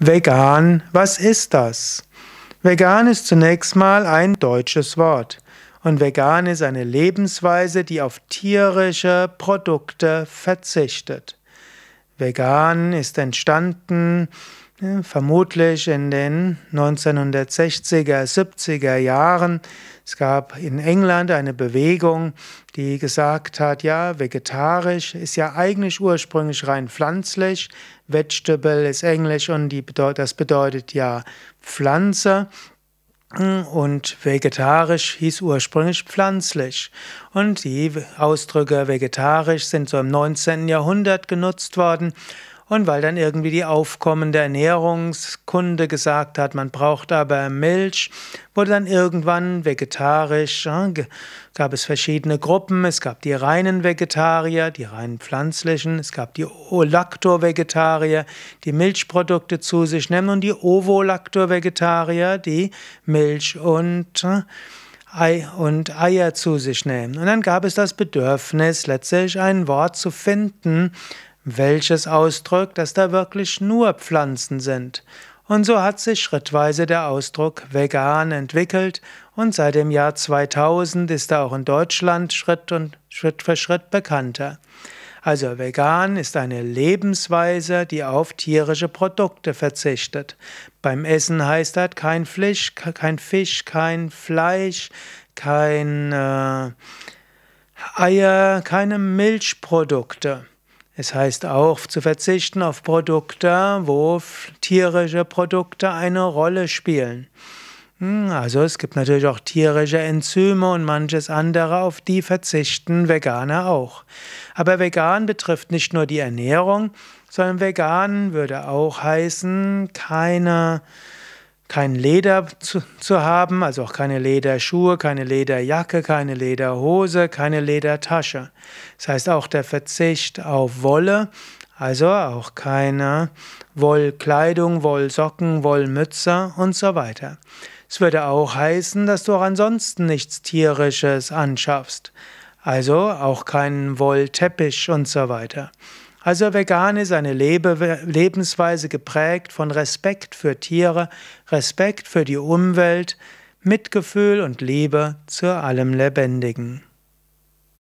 Vegan, was ist das? Vegan ist zunächst mal ein deutsches Wort. Und vegan ist eine Lebensweise, die auf tierische Produkte verzichtet. Vegan ist entstanden Vermutlich in den 1960er, 70er Jahren. Es gab in England eine Bewegung, die gesagt hat, ja, vegetarisch ist ja eigentlich ursprünglich rein pflanzlich. Vegetable ist Englisch und bedeut das bedeutet ja Pflanze. Und vegetarisch hieß ursprünglich pflanzlich. Und die Ausdrücke vegetarisch sind so im 19. Jahrhundert genutzt worden. Und weil dann irgendwie die aufkommende Ernährungskunde gesagt hat, man braucht aber Milch, wurde dann irgendwann vegetarisch, äh, gab es verschiedene Gruppen, es gab die reinen Vegetarier, die reinen pflanzlichen, es gab die Lacto-Vegetarier, die Milchprodukte zu sich nehmen und die Ovolactor-Vegetarier, die Milch und äh, Ei und Eier zu sich nehmen. Und dann gab es das Bedürfnis, letztlich ein Wort zu finden, welches ausdrückt, dass da wirklich nur Pflanzen sind. Und so hat sich schrittweise der Ausdruck vegan entwickelt und seit dem Jahr 2000 ist er auch in Deutschland Schritt, und Schritt für Schritt bekannter. Also vegan ist eine Lebensweise, die auf tierische Produkte verzichtet. Beim Essen heißt das kein Fisch, kein Fisch, kein Fleisch, kein äh, Eier, keine Milchprodukte. Es heißt auch zu verzichten auf Produkte, wo tierische Produkte eine Rolle spielen. Hm, also es gibt natürlich auch tierische Enzyme und manches andere, auf die verzichten Veganer auch. Aber vegan betrifft nicht nur die Ernährung, sondern vegan würde auch heißen, keine kein Leder zu, zu haben, also auch keine Lederschuhe, keine Lederjacke, keine Lederhose, keine Ledertasche. Das heißt auch der Verzicht auf Wolle, also auch keine Wollkleidung, Wollsocken, Wollmütze und so weiter. Es würde auch heißen, dass du auch ansonsten nichts Tierisches anschaffst. Also auch keinen Wollteppich und so weiter. Also vegan ist eine Lebe Lebensweise geprägt von Respekt für Tiere, Respekt für die Umwelt, Mitgefühl und Liebe zu allem Lebendigen.